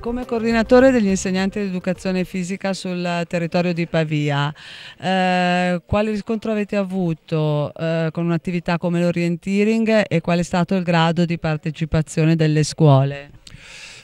Come coordinatore degli insegnanti di educazione fisica sul territorio di Pavia, eh, quale riscontro avete avuto eh, con un'attività come l'orienteering e qual è stato il grado di partecipazione delle scuole?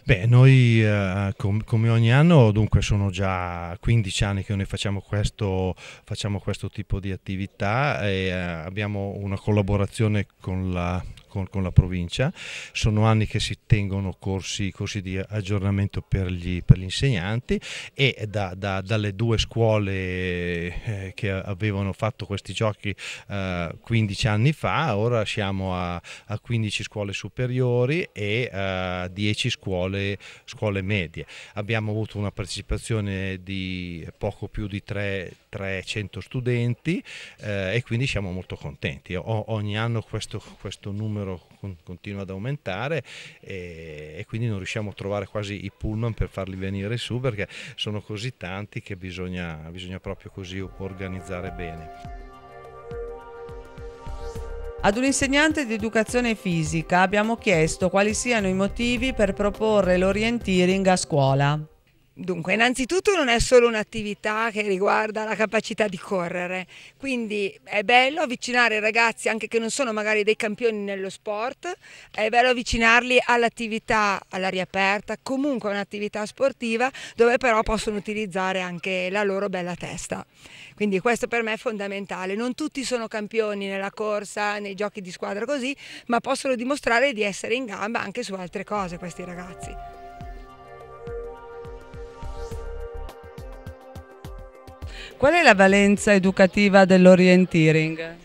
Beh, noi eh, com come ogni anno, dunque sono già 15 anni che noi facciamo questo, facciamo questo tipo di attività e eh, abbiamo una collaborazione con la con, con, la provincia, sono anni che si tengono corsi, corsi di aggiornamento per gli, per gli insegnanti e da, da, dalle due scuole eh, che avevano fatto questi giochi eh, 15 anni fa, ora siamo a, a 15 scuole superiori e a eh, 10 scuole, scuole medie. Abbiamo avuto una partecipazione di poco più di 3, 300 studenti eh, e quindi siamo molto contenti. O, ogni anno questo, questo numero numero con, continua ad aumentare e, e, quindi non riusciamo a trovare quasi i pullman per farli venire su perché sono così tanti che bisogna, bisogna proprio così organizzare bene. Ad un insegnante di educazione fisica abbiamo chiesto quali siano i motivi per proporre l'orienteering a scuola. Dunque, innanzitutto non è solo un'attività che riguarda la capacità di correre, quindi è bello avvicinare i ragazzi, anche che non sono magari dei campioni nello sport, è bello avvicinarli all'attività all'aria aperta, comunque un'attività sportiva dove però possono utilizzare anche la loro bella testa. Quindi questo per me è fondamentale, non tutti sono campioni nella corsa, nei giochi di squadra così, ma possono dimostrare di essere in gamba anche su altre cose questi ragazzi. Qual è la valenza educativa dell'orienteering?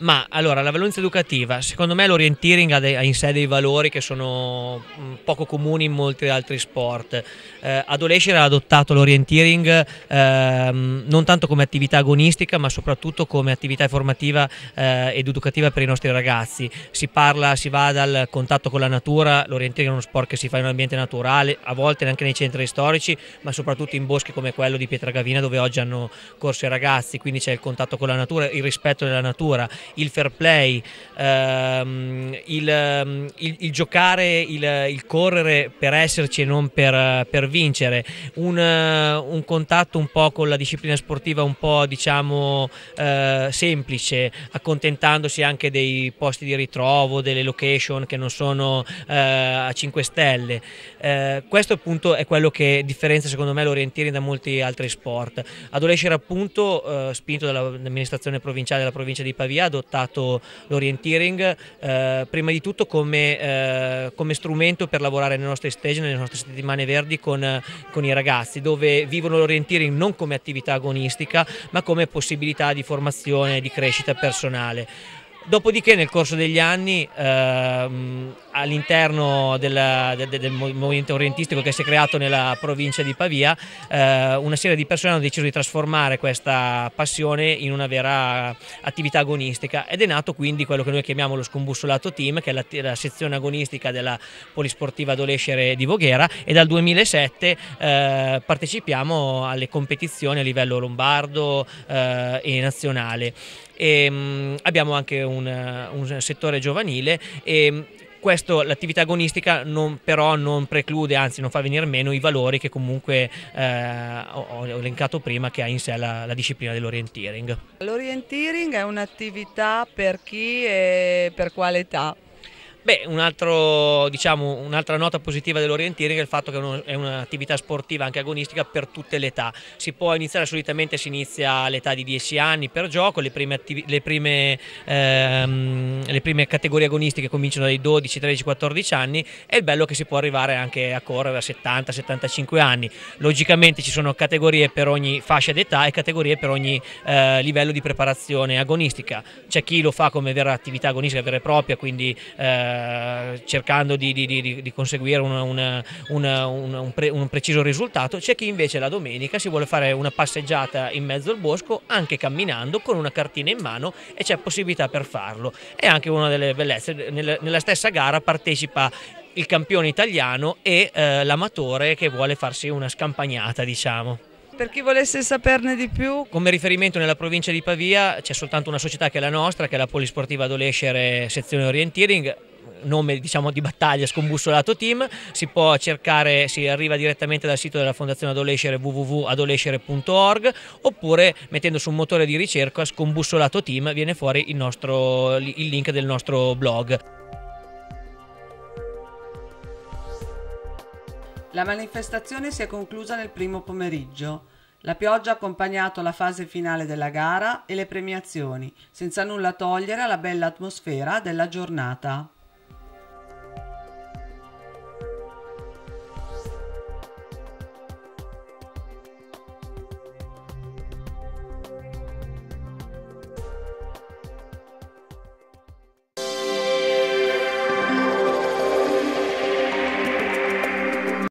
Ma allora, la valenza educativa, secondo me l'orienteering ha, in sé dei valori che sono mm, poco comuni in molti altri sport. Eh, Adolescere ha adottato l'orienteering ehm, non tanto come attività agonistica, ma soprattutto come attività formativa eh, ed educativa per i nostri ragazzi. Si parla, si va dal contatto con la natura, l'orienteering è uno sport che si fa in un ambiente naturale, a volte anche nei centri storici, ma soprattutto in boschi come quello di Pietragavina dove oggi hanno corso i ragazzi, quindi c'è il contatto con la natura, il rispetto della natura il fair play, ehm, il, ehm, il, il, giocare, il, il, correre per esserci e non per, per vincere, un, eh, un, contatto un po' con la disciplina sportiva un po' diciamo eh, semplice, accontentandosi anche dei posti di ritrovo, delle location che non sono eh, a 5 stelle. Eh, questo appunto è quello che differenzia secondo me l'orientieri da molti altri sport. Adolescere Olescere appunto, eh, spinto dall'amministrazione provinciale della provincia di Pavia, ad adottato l'orienteering eh, prima di tutto come, eh, come, strumento per lavorare nelle nostre stage, nelle nostre settimane verdi con, con i ragazzi dove vivono l'orienteering non come attività agonistica ma come possibilità di formazione e di crescita personale. Dopodiché nel corso degli anni ehm, all'interno del, del, del, movimento orientistico che si è creato nella provincia di Pavia eh, una serie di persone hanno deciso di trasformare questa passione in una vera attività agonistica ed è nato quindi quello che noi chiamiamo lo scombussolato team che è la, la sezione agonistica della polisportiva adolescere di Voghera e dal 2007 eh, partecipiamo alle competizioni a livello lombardo eh, e nazionale. E, ehm, mh, abbiamo anche un, un settore giovanile e mm, questo l'attività agonistica non, però non preclude, anzi non fa venire meno i valori che comunque eh, ho, elencato prima che ha in sé la, la disciplina dell'orienteering. L'orienteering è un'attività per chi e per quale età? Beh, diciamo, un'altra diciamo, un nota positiva dell'orienteering è il fatto che è un'attività sportiva anche agonistica per tutte le età. Si può iniziare, solitamente si inizia all'età di 10 anni per gioco, le prime, le prime, ehm, le prime categorie agonistiche cominciano dai 12, 13, 14 anni e il bello è che si può arrivare anche a correre a 70, 75 anni. Logicamente ci sono categorie per ogni fascia d'età e categorie per ogni eh, livello di preparazione agonistica. C'è chi lo fa come vera attività agonistica vera e propria, quindi... Eh, eh, cercando di, di, di, di conseguire una, una, una, un, pre, un, preciso risultato, c'è chi invece la domenica si vuole fare una passeggiata in mezzo al bosco anche camminando con una cartina in mano e c'è possibilità per farlo. È anche una delle bellezze, nella stessa gara partecipa il campione italiano e eh, l'amatore che vuole farsi una scampagnata diciamo per chi volesse saperne di più. Come riferimento nella provincia di Pavia c'è soltanto una società che è la nostra, che è la Polisportiva Adolescere Sezione Orienteering, nome diciamo, di battaglia scombussolato team si può cercare si arriva direttamente dal sito della fondazione adolescere www.adolescere.org oppure mettendo su un motore di ricerca scombussolato team viene fuori il, nostro, il link del nostro blog La manifestazione si è conclusa nel primo pomeriggio. La pioggia ha accompagnato la fase finale della gara e le premiazioni, senza nulla togliere alla bella atmosfera della giornata.